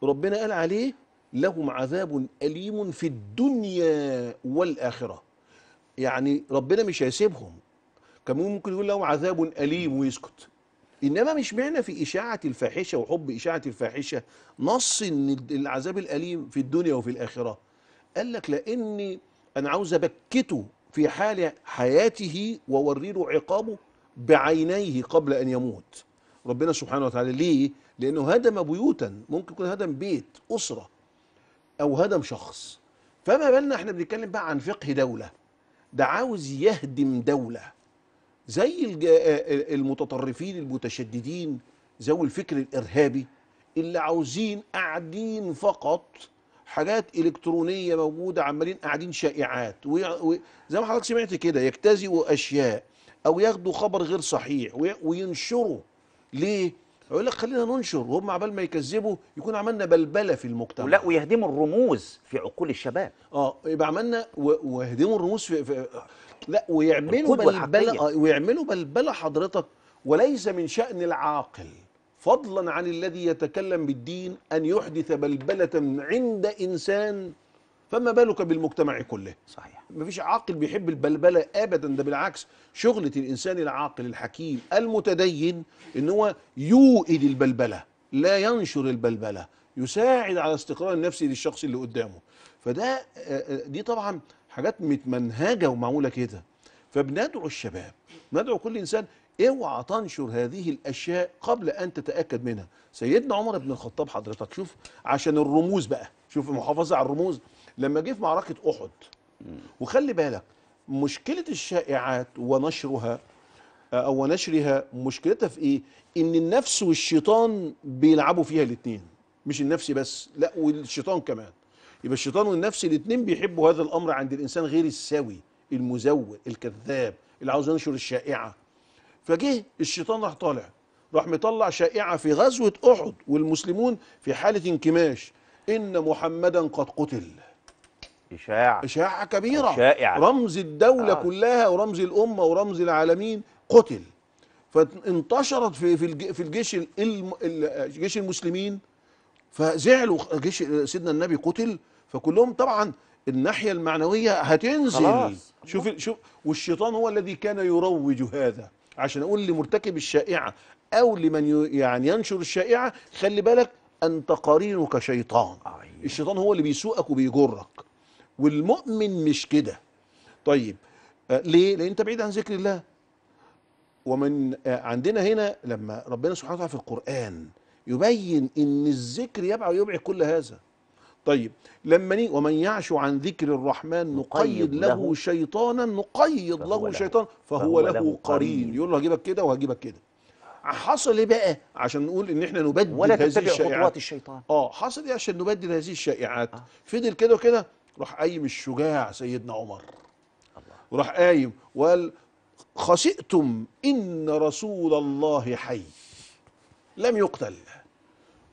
ربنا قال عليه لهم عذاب أليم في الدنيا والآخرة يعني ربنا مش هيسيبهم كان ممكن يقول لهم عذاب أليم ويسكت إنما مش معنى في إشاعة الفاحشة وحب إشاعة الفاحشة نص إن العذاب الأليم في الدنيا وفي الآخرة قال لك لأني أنا عاوز أبكته في حال حياته ووريله عقابه بعينيه قبل أن يموت ربنا سبحانه وتعالى ليه؟ لأنه هدم بيوتا ممكن يكون هدم بيت أسرة أو هدم شخص فما بالنا احنا بنتكلم بقى عن فقه دولة ده عاوز يهدم دولة زي المتطرفين المتشددين ذوي الفكر الإرهابي اللي عاوزين قاعدين فقط حاجات إلكترونية موجودة عمالين قاعدين شائعات زي ما حضرتك سمعت كده يجتزئوا أشياء أو ياخدوا خبر غير صحيح وينشروا ليه؟ يقول لك خلينا ننشر وهم عبال ما يكذبوا يكون عملنا بلبله في المجتمع لا ويهدموا الرموز في عقول الشباب اه يبقى عملنا ويهدموا الرموز في, في لا ويعملوا بلبله آه ويعملوا بلبله حضرتك وليس من شأن العاقل فضلا عن الذي يتكلم بالدين أن يحدث بلبلة عند إنسان فما بالك بالمجتمع كله صحيح مفيش عاقل بيحب البلبله ابدا ده بالعكس شغله الانسان العاقل الحكيم المتدين ان هو يوئد البلبله لا ينشر البلبله يساعد على استقرار النفسي للشخص اللي قدامه فده آه، آه، دي طبعا حاجات متمنهجه ومعموله كده فبندعو الشباب ندعو كل انسان اوعى تنشر هذه الاشياء قبل ان تتاكد منها سيدنا عمر بن الخطاب حضرتك شوف عشان الرموز بقى شوف المحافظة على الرموز لما جه في معركه احد وخلي بالك مشكله الشائعات ونشرها آه، او نشرها مشكلتها في ايه ان النفس والشيطان بيلعبوا فيها الاثنين مش النفس بس لا والشيطان كمان يبقى الشيطان والنفس الاثنين بيحبوا هذا الامر عند الانسان غير السوي المزور الكذاب اللي عاوز ينشر الشائعه فجه الشيطان راح طالع راح مطلع شائعه في غزوه احد والمسلمون في حاله انكماش ان محمدا قد قتل إشاعة إشاعة كبيرة شائعة رمز الدولة آه. كلها ورمز الأمة ورمز العالمين قتل فانتشرت في في الجيش جيش المسلمين فزعلوا جيش سيدنا النبي قتل فكلهم طبعا الناحية المعنوية هتنزل خلاص. شوف شوف والشيطان هو الذي كان يروج هذا عشان اقول لمرتكب الشائعه او لمن يعني ينشر الشائعه خلي بالك انت قرينك شيطان آه، إيه. الشيطان هو اللي بيسوقك وبيجرك والمؤمن مش كده طيب آه، ليه لان انت بعيد عن ذكر الله ومن آه، عندنا هنا لما ربنا سبحانه وتعالى في القران يبين ان الذكر يبع ويبعد كل هذا طيب لما ني ومن يعش عن ذكر الرحمن نقيد له شيطانا نقيد له شيطانا فهو له قرين يقول له هجيبك كده وهجيبك كده حصل ايه بقى عشان نقول ان احنا نبدل ولا هذه الشائعات ولا خطوات الشيطان اه حصل ايه عشان نبدل هذه الشائعات آه. فضل كده وكده راح قايم الشجاع سيدنا عمر الله. وراح قايم وقال خسئتم ان رسول الله حي لم يقتل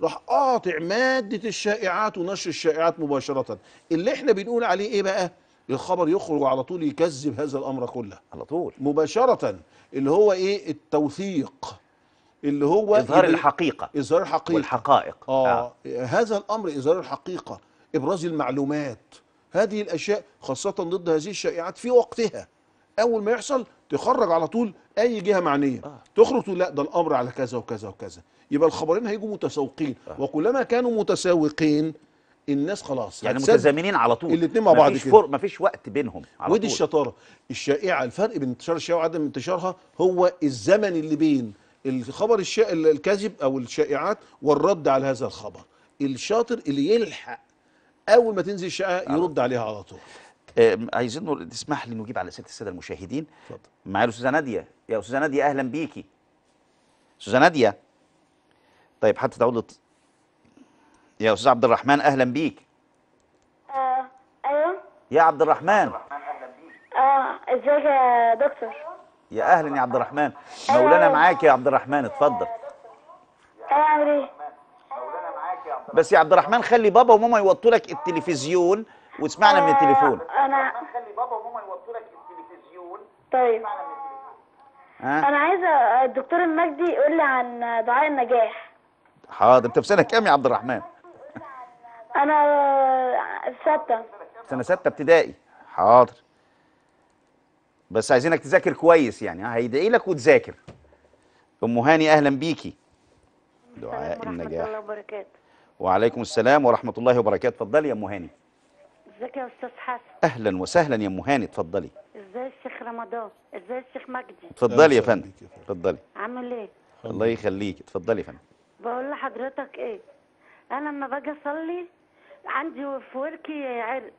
راح قاطع ماده الشائعات ونشر الشائعات مباشره اللي احنا بنقول عليه ايه بقى الخبر يخرج على طول يكذب هذا الامر كله على طول مباشره اللي هو ايه التوثيق اللي هو اظهار اللي الحقيقه اظهار الحقيقه والحقائق آه. آه. هذا الامر اظهار الحقيقه ابراز المعلومات هذه الأشياء خاصة ضد هذه الشائعات في وقتها أول ما يحصل تخرج على طول أي جهة معنية آه. تخرج لا ده الأمر على كذا وكذا وكذا يبقى الخبرين هيجوا متسوقين آه. وكلما كانوا متسوقين الناس خلاص يعني متزامنين على طول الاثنين مع بعض كده مفيش وقت بينهم على ودي طول. الشطاره الشائعه الفرق بين انتشار الشائعه وعدم انتشارها هو الزمن اللي بين الخبر الشا... الكذب او الشائعات والرد على هذا الخبر الشاطر اللي يلحق اول ما تنزل الشقه أه. يرد عليها على طول أه، عايزين تسمح لي نجيب على اسئله الساده المشاهدين اتفضل معايا الاستاذه ناديه يا استاذه ناديه اهلا بيكي استاذه ناديه طيب حتى تعود يا استاذ عبد الرحمن اهلا بيك آه ايوه يا عبد الرحمن اه ازيك يا دكتور يا اهلا يا عبد الرحمن أيوه. مولانا معاك يا عبد الرحمن اتفضل اعمل أه، ايه بس يا عبد الرحمن خلي بابا وماما يوطوا لك التلفزيون واسمعنا من التليفون آه، انا خلي بابا وماما يوطوا لك التلفزيون طيب انا عايزه الدكتور المجدي يقول لي عن دعاء النجاح حاضر انت في سنه كام يا عبد الرحمن انا سته سنه سته ابتدائي حاضر بس عايزينك تذاكر كويس يعني هيدعي لك وتذاكر ام هاني اهلا بيكي دعاء النجاح ورحمه الله وبركاته وعليكم السلام ورحمة الله وبركاته اتفضلي يا ام هاني ازيك يا استاذ حسن اهلا وسهلا يا ام هاني اتفضلي ازاي الشيخ رمضان ازاي الشيخ مجدي اتفضلي يا فندم اتفضلي عامل ايه الله يخليك اتفضلي يا فندم بقول لحضرتك ايه انا لما باجي اصلي عندي في وركي عرق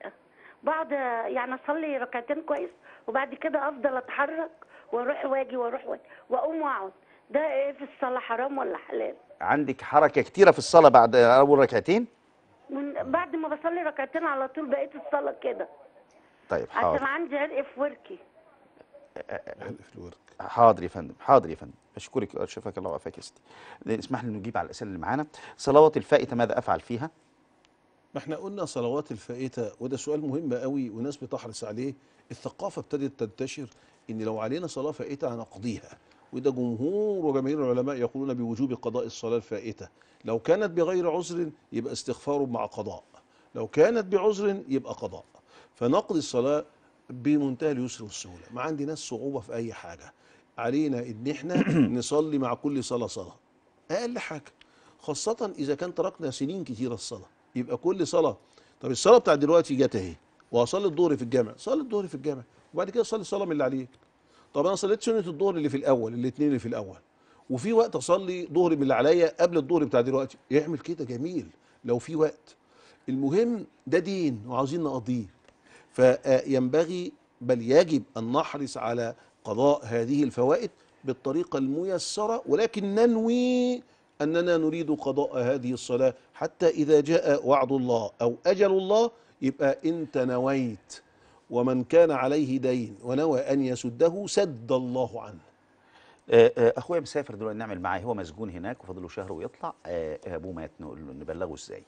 بعد يعني اصلي ركعتين كويس وبعد كده افضل اتحرك واروح واجي واروح واجي واقوم واقعد ده ايه في الصلاه حرام ولا حلال عندك حركه كتيره في الصلاه بعد اول ركعتين من بعد ما بصلي ركعتين على طول بقيت الصلاه كده طيب حاضر عشان عندي عرق في وركي عرق في حاضر يا فندم حاضر يا فندم اشكرك اشوفك الله وعافاك يا ستي اسمح لي نجيب على الاسئله اللي معانا صلوات الفائته ماذا افعل فيها ما احنا قلنا صلوات الفائته وده سؤال مهم قوي وناس بتحرص عليه الثقافه ابتدت تنتشر ان لو علينا صلاه فائته هنقضيها وده جمهور وجماهير العلماء يقولون بوجوب قضاء الصلاة الفائتة لو كانت بغير عذر يبقى استغفار مع قضاء لو كانت بعذر يبقى قضاء فنقضي الصلاة بمنتهى اليسر والسهولة ما عندي ناس صعوبة في أي حاجة علينا إن إحنا نصلي مع كل صلاة صلاة أقل حاجة خاصة إذا كان تركنا سنين كثيرة الصلاة يبقى كل صلاة طب الصلاة بتاع دلوقتي جت أهي وهصلي الظهر في الجامع صلي الظهر في الجامع وبعد كده صلي الصلاة من اللي عليك طب انا صليت سنه الظهر اللي في الاول الاثنين اللي في الاول وفي وقت اصلي ظهري من اللي عليا قبل الظهر بتاع دلوقتي يعمل كده جميل لو في وقت المهم ده دين وعاوزين نقضيه فينبغي آه، بل يجب ان نحرص على قضاء هذه الفوائد بالطريقه الميسره ولكن ننوي اننا نريد قضاء هذه الصلاه حتى اذا جاء وعد الله او اجل الله يبقى انت نويت ومن كان عليه دين ونوى أن يسده سد الله عنه آه، آه، اخويا مسافر دلوقتي نعمل معاه هو مسجون هناك وفضله له شهر ويطلع آه، ابوه مات نبلغه ازاي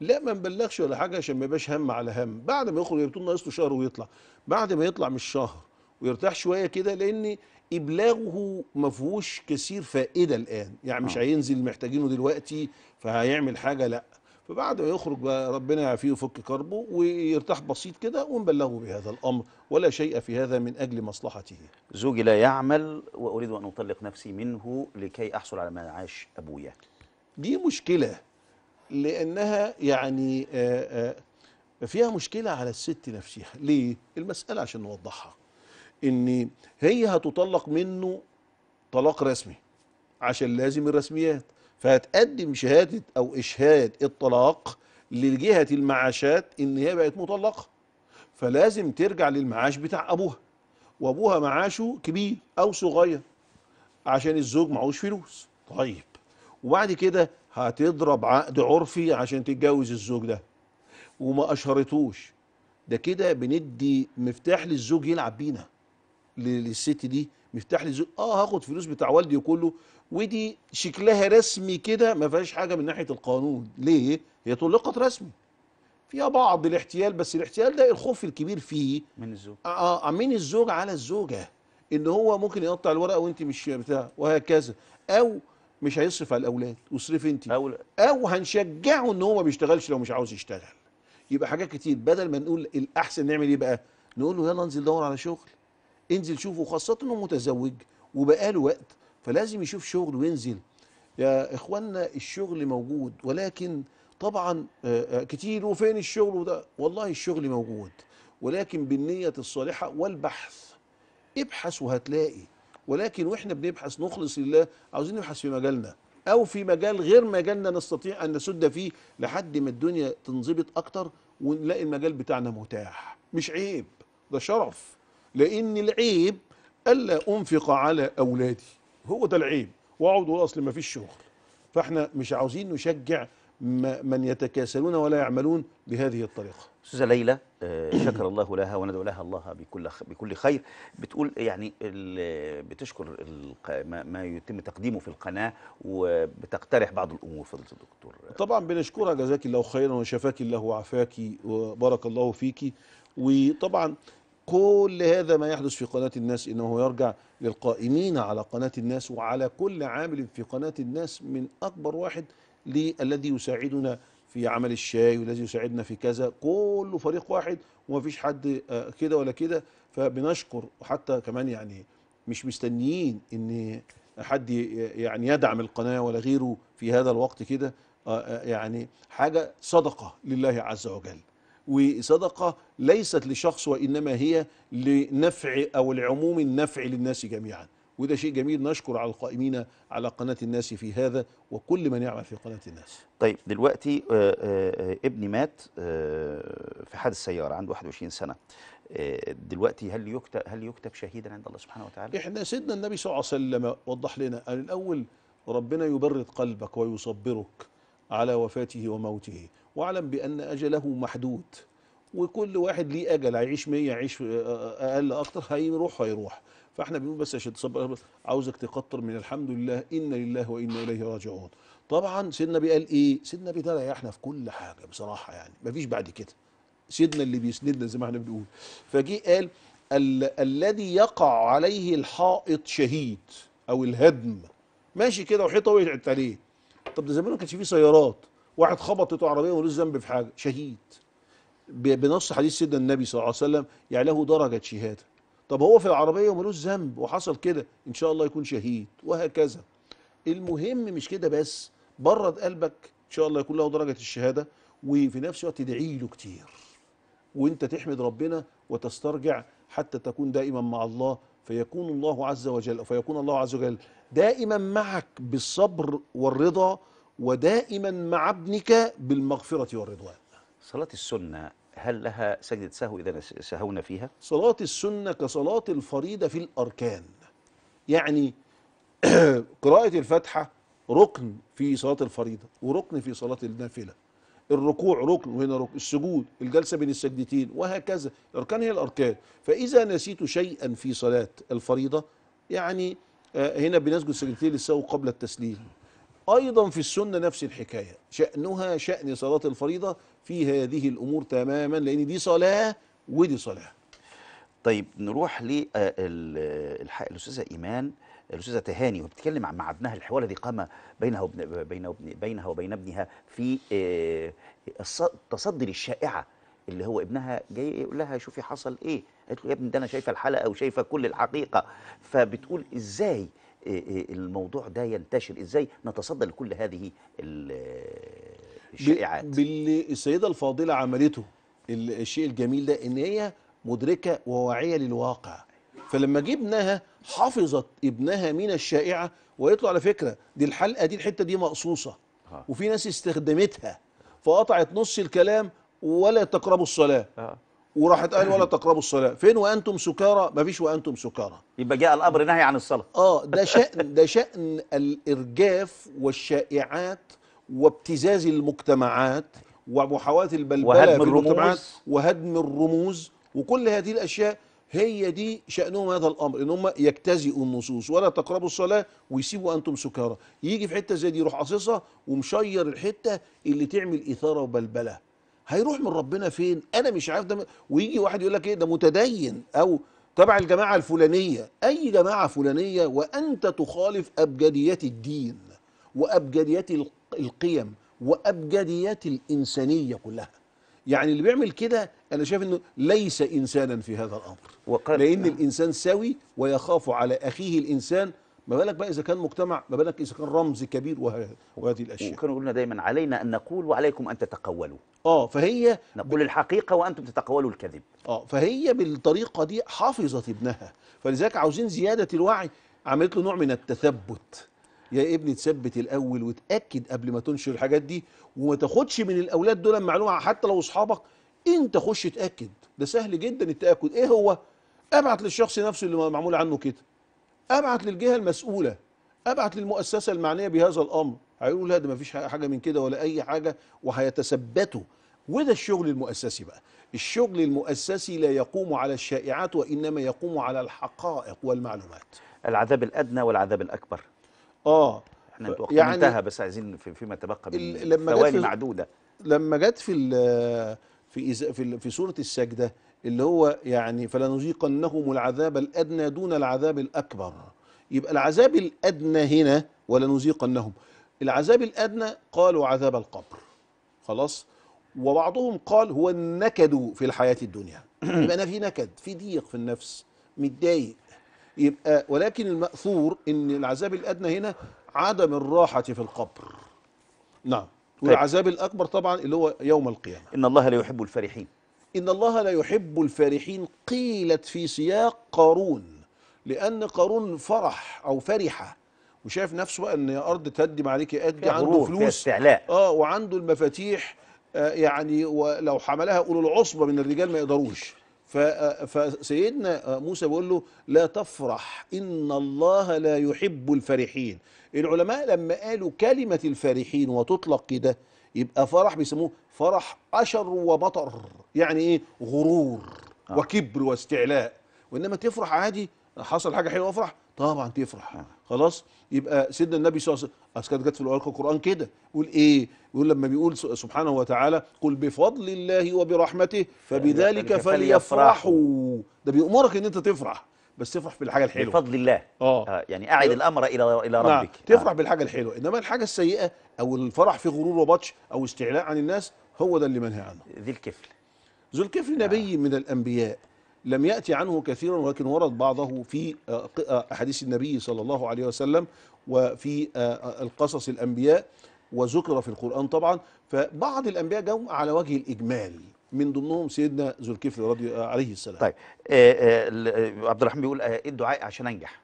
لا ما نبلغش ولا حاجه عشان ما يبقاش هم على هم بعد ما يخرج يبطل ناقصه شهر ويطلع بعد ما يطلع من الشهر ويرتاح شويه كده لان ابلاغه ما فيهوش كثير فائده الان يعني مش هينزل محتاجينه دلوقتي فهيعمل حاجه لا فبعد ما يخرج بقى ربنا يعافيه ويفك كربه ويرتاح بسيط كده ونبلغه بهذا الامر ولا شيء في هذا من اجل مصلحته. زوجي لا يعمل واريد ان اطلق نفسي منه لكي احصل على معاش ابويا. دي مشكله لانها يعني آه، آه، فيها مشكله على الست نفسها، ليه؟ المساله عشان نوضحها. ان هي هتطلق منه طلاق رسمي عشان لازم الرسميات. فهتقدم شهادة أو إشهاد الطلاق لجهة المعاشات إن هي بقت مطلقة فلازم ترجع للمعاش بتاع أبوها وأبوها معاشه كبير أو صغير عشان الزوج معهوش فلوس طيب وبعد كده هتضرب عقد عرفي عشان تتجوز الزوج ده وما أشهرتوش ده كده بندي مفتاح للزوج يلعب بينا للست دي مفتاح للزوج اه هاخد فلوس بتاع والدي كله ودي شكلها رسمي كده ما فيهاش حاجه من ناحيه القانون ليه هي طلقت رسمي فيها بعض الاحتيال بس الاحتيال ده الخوف الكبير فيه من الزوج اه, آه،, آه، من الزوج على الزوجه ان هو ممكن يقطع الورقه وانت مش بتاع وهكذا او مش هيصرف على الاولاد وصرف انت أو, او هنشجعه ان هو ما بيشتغلش لو مش عاوز يشتغل يبقى حاجات كتير بدل ما نقول الاحسن نعمل ايه بقى نقول له يلا انزل دور على شغل انزل شوفه خاصه انه متزوج وبقاله وقت فلازم يشوف شغل وينزل يا اخوانا الشغل موجود ولكن طبعا آه، آه، كتير وفين الشغل وده والله الشغل موجود ولكن بالنية الصالحة والبحث ابحث وهتلاقي ولكن واحنا بنبحث نخلص لله عاوزين نبحث في مجالنا او في مجال غير مجالنا نستطيع ان نسد فيه لحد ما الدنيا تنظبط اكتر ونلاقي المجال بتاعنا متاح مش عيب ده شرف لان العيب الا انفق على اولادي هو ده العيب واقعد واصل ما فيش شغل فاحنا مش عاوزين نشجع من يتكاسلون ولا يعملون بهذه الطريقه استاذه ليلى آه، شكر الله لها وندعو لها الله بكل بكل خير بتقول يعني بتشكر ما يتم تقديمه في القناه وبتقترح بعض الامور فضيله الدكتور طبعا بنشكرها جزاك الله خيرا وشفاك الله وعافاك وبارك الله فيك وطبعا كل هذا ما يحدث في قناة الناس إنه يرجع للقائمين على قناة الناس وعلى كل عامل في قناة الناس من أكبر واحد للذي يساعدنا في عمل الشاي والذي يساعدنا في كذا كله فريق واحد ومفيش حد آه، كده ولا كده فبنشكر وحتى كمان يعني مش مستنيين ان حد يعني يدعم القناه ولا غيره في هذا الوقت كده آه، آه، يعني حاجه صدقه لله عز وجل وصدقة ليست لشخص وإنما هي لنفع أو لعموم النفع للناس جميعا وده شيء جميل نشكر على القائمين على قناة الناس في هذا وكل من يعمل في قناة الناس طيب دلوقتي آه، آه، ابني مات آه، في حادث سيارة عنده 21 سنة دلوقتي هل يكتب هل يكتب شهيدا عند الله سبحانه وتعالى؟ احنا سيدنا النبي صلى الله عليه وسلم وضح لنا قال الاول ربنا يبرد قلبك ويصبرك على وفاته وموته واعلم بأن أجله محدود وكل واحد ليه أجل هيعيش 100 يعيش آه، آه، أقل أكتر هيروح هيروح فاحنا بنقول بس عشان تصبر عاوزك تكتر من الحمد لله إنا لله وإنا إليه راجعون طبعا سيدنا النبي قال إيه؟ سيدنا النبي ده في كل حاجة بصراحة يعني مفيش بعد كده سيدنا اللي بيسندنا زي ما احنا بنقول فجه قال ال الذي يقع عليه الحائط شهيد او الهدم ماشي كده وحيطه وقعت عليه طب ده زمان ما كانش فيه سيارات واحد خبطته عربيه ملوش ذنب في حاجه شهيد بنص حديث سيدنا النبي صلى الله عليه وسلم يعني له درجه شهاده طب هو في العربيه ملوش ذنب وحصل كده ان شاء الله يكون شهيد وهكذا المهم مش كده بس برد قلبك ان شاء الله يكون له درجه الشهاده وفي نفس الوقت تدعي له كتير وانت تحمد ربنا وتسترجع حتى تكون دائما مع الله فيكون الله عز وجل فيكون الله عز وجل دائما معك بالصبر والرضا ودائما مع ابنك بالمغفرة والرضوان صلاة السنة هل لها سجدة سهو إذا سهونا فيها؟ صلاة السنة كصلاة الفريضة في الأركان يعني قراءة الفاتحة ركن في صلاة الفريضة وركن في صلاة النافلة الركوع ركن وهنا ركن السجود الجلسة بين السجدتين وهكذا الأركان هي الأركان فإذا نسيت شيئا في صلاة الفريضة يعني آه، هنا بنسجد سجدتين للسهو قبل التسليم أيضا في السنة نفس الحكاية شأنها شأن صلاة الفريضة في هذه الأمور تماما لأن دي صلاة ودي صلاة طيب نروح للأستاذة آه، إيمان الاستاذه تهاني وبتتكلم عن معدنها الحوار الذي قام بينها وبين بينها وبين بينها وبين ابنها في آه، التصدي للشائعه اللي هو ابنها جاي يقول لها شوفي حصل ايه قالت له يا ابني ده انا شايفه الحلقه وشايفه كل الحقيقه فبتقول ازاي إيه، إيه، الموضوع ده ينتشر ازاي نتصدى لكل هذه الشائعات باللي السيده الفاضله عملته الشيء الجميل ده ان هي مدركه وواعيه للواقع فلما جه ابنها حفظت ابنها من الشائعه وقالت له على فكره دي الحلقه دي الحته دي مقصوصه آه. وفي ناس استخدمتها فقطعت نص الكلام ولا تقربوا الصلاه آه. وراحت قال ولا تقربوا الصلاه فين وانتم سكارى مفيش وانتم سكارى يبقى جاء الامر نهي عن الصلاه اه ده شان ده شان الارجاف والشائعات وابتزاز المجتمعات ومحاولة البلبلة وهدم الرموز وهدم الرموز وكل هذه الأشياء هي دي شأنهم هذا الأمر إن هم يجتزئوا النصوص ولا تقربوا الصلاة ويسيبوا أنتم سكارى يجي في حتة زي دي يروح قاصصها ومشير الحتة اللي تعمل إثارة وبلبلة هيروح من ربنا فين انا مش عارف ده ويجي واحد يقول لك ايه ده متدين او تبع الجماعه الفلانيه اي جماعه فلانيه وانت تخالف ابجديات الدين وابجديات القيم وابجديات الانسانيه كلها يعني اللي بيعمل كده انا شايف انه ليس انسانا في هذا الامر وقال لان نعم. الانسان سوي ويخاف على اخيه الانسان ما بالك بقى اذا كان مجتمع ما بالك اذا كان رمز كبير وهذه الاشياء وكانوا يقولنا دايما علينا ان نقول وعليكم ان تتقولوا اه فهي نقول ب... الحقيقه وانتم تتقولوا الكذب اه فهي بالطريقه دي حافظت ابنها فلذلك عاوزين زياده الوعي عملت له نوع من التثبت يا ابني تثبت الاول وتاكد قبل ما تنشر الحاجات دي وما تاخدش من الاولاد دول المعلومه حتى لو اصحابك انت خش تاكد ده سهل جدا التاكد ايه هو ابعت للشخص نفسه اللي معمول عنه كده ابعت للجهه المسؤوله ابعت للمؤسسه المعنيه بهذا الامر هيقولوا لا ده ما فيش حاجه من كده ولا اي حاجه وهيتثبتوا وده الشغل المؤسسي بقى الشغل المؤسسي لا يقوم على الشائعات وانما يقوم على الحقائق والمعلومات العذاب الادنى والعذاب الاكبر اه احنا يعني انتهى بس عايزين فيما تبقى من ثواني معدوده لما جت في في في سوره السجده اللي هو يعني فلنذيقنهم العذاب الادنى دون العذاب الاكبر يبقى العذاب الادنى هنا ولنذيقنهم العذاب الادنى قالوا عذاب القبر خلاص وبعضهم قال هو النكد في الحياه الدنيا يبقى انا في نكد في ضيق في النفس متضايق يبقى ولكن الماثور ان العذاب الادنى هنا عدم الراحه في القبر نعم طيب. والعذاب الاكبر طبعا اللي هو يوم القيامه ان الله لا يحب الفرحين إن الله لا يحب الفرحين قيلت في سياق قارون لأن قارون فرح أو فرحة وشايف نفسه بقى إن يا أرض تهدم عليك أدي عنده فلوس آه وعنده المفاتيح آه يعني ولو حملها أولو العصبة من الرجال ما يقدروش آه، فسيدنا آه، موسى بيقول له لا تفرح إن الله لا يحب الفرحين العلماء لما قالوا كلمة الفرحين وتطلق كده يبقى فرح بيسموه فرح أشر وبطر يعني ايه غرور آه. وكبر واستعلاء وانما تفرح عادي حصل حاجه حلوه افرح طبعا تفرح آه. خلاص يبقى سيدنا النبي صلى الله عليه وسلم كانت في القران كده يقول ايه يقول لما بيقول سبحانه وتعالى قل بفضل الله وبرحمته فبذلك فليفرحوا ده بيأمرك ان انت تفرح بس تفرح بالحاجه الحلوه بفضل الله اه, آه، يعني اعد الامر الى الى نعم. ربك نعم. تفرح آه. بالحاجه الحلوه انما الحاجه السيئه او الفرح في غرور وبطش او استعلاء عن الناس هو ده اللي منهي عنه ذي الكفل ذو الكفل نبي آه. من الأنبياء لم يأتي عنه كثيرا ولكن ورد بعضه في آه، آه، أحاديث النبي صلى الله عليه وسلم وفي القصص الأنبياء وذكر في القرآن طبعا فبعض الأنبياء جاءوا على وجه الإجمال من ضمنهم سيدنا ذو الكفل رضي عليه السلام طيب عبد الرحمن بيقول إيه الدعاء عشان أنجح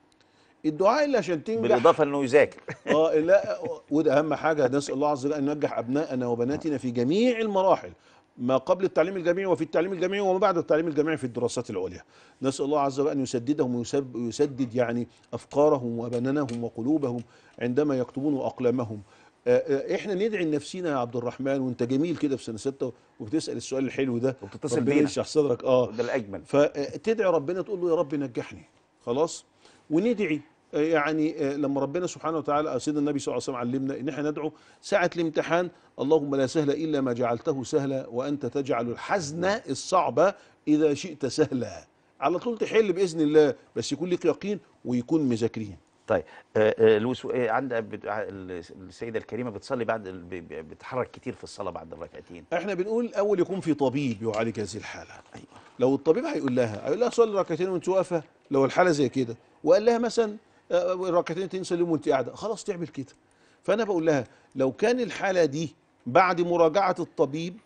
الدعاء اللي عشان تنجح بالاضافه انه يذاكر اه لا وده اهم حاجه نسال الله عز وجل ان ينجح ابنائنا وبناتنا في جميع المراحل ما قبل التعليم الجامعي وفي التعليم الجامعي وما بعد التعليم الجامعي في الدراسات العليا نسأل الله عز وجل أن يسددهم ويسدد يعني أفكارهم وبنانهم وقلوبهم عندما يكتبون أقلامهم آه، آه، احنا ندعي لنفسينا يا عبد الرحمن وانت جميل كده في سنه سته وبتسال السؤال الحلو ده وبتتصل بينا صدرك اه ده الاجمل فتدعي آه، ربنا تقول له يا رب نجحني خلاص وندعي آه، يعني آه، لما ربنا سبحانه وتعالى آه، سيدنا النبي صلى الله عليه وسلم علمنا ان احنا ندعو ساعه الامتحان اللهم لا سهل الا ما جعلته سهلا وانت تجعل الحزن الصعب اذا شئت سهلا على طول تحل باذن الله بس يكون لك يقين ويكون مذاكرين طيب آه، آه، آه، عند السيده الكريمه بتصلي بعد بتحرك كتير في الصلاه بعد الركعتين احنا بنقول اول يكون في طبيب يعالج هذه الحاله أيوة. لو الطبيب هيقول لها هيقول لها صلي ركعتين وانت واقفه لو الحاله زي كده وقال لها مثلا ركعتين تنسلم وانت قاعده خلاص تعمل كده فانا بقول لها لو كان الحاله دي بعد مراجعه الطبيب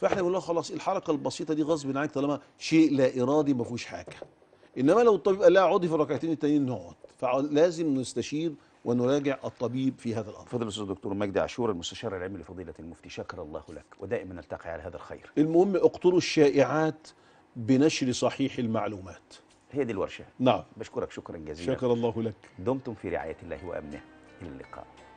فاحنا بنقول لها خلاص الحركه البسيطه دي غصب عنك طالما شيء لا ارادي ما فيهوش حاجه انما لو الطبيب قال لها اقعدي في الركعتين التانيين نقعد فلازم نستشير ونراجع الطبيب في هذا الامر. فضل الاستاذ الدكتور مجدي عاشور المستشار العلمي لفضيله المفتي شكر الله لك ودائما نلتقي على هذا الخير. المهم اقتلوا الشائعات بنشر صحيح المعلومات. هي دي الورشه. نعم. بشكرك شكرا جزيلا. شكر الله لك. دمتم في رعايه الله وامنه الى اللقاء.